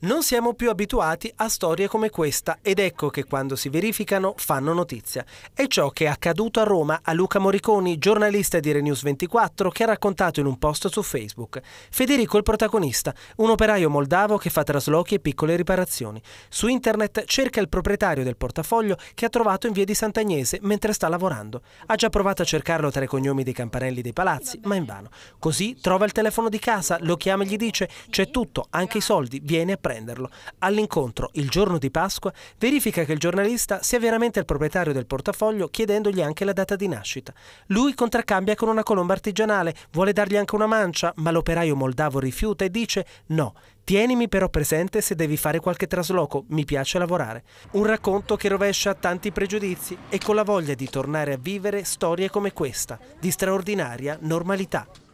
Non siamo più abituati a storie come questa ed ecco che quando si verificano fanno notizia. È ciò che è accaduto a Roma a Luca Moriconi, giornalista di Renews 24, che ha raccontato in un post su Facebook. Federico è il protagonista, un operaio moldavo che fa traslochi e piccole riparazioni. Su internet cerca il proprietario del portafoglio che ha trovato in via di Sant'Agnese mentre sta lavorando. Ha già provato a cercarlo tra i cognomi dei campanelli dei palazzi, ma invano. Così trova il telefono di casa, lo chiama e gli dice c'è tutto, anche i soldi, viene a sorprenderlo. All'incontro, il giorno di Pasqua, verifica che il giornalista sia veramente il proprietario del portafoglio chiedendogli anche la data di nascita. Lui contraccambia con una colomba artigianale, vuole dargli anche una mancia, ma l'operaio moldavo rifiuta e dice no, Tienimi però presente se devi fare qualche trasloco, mi piace lavorare. Un racconto che rovescia tanti pregiudizi e con la voglia di tornare a vivere storie come questa, di straordinaria normalità.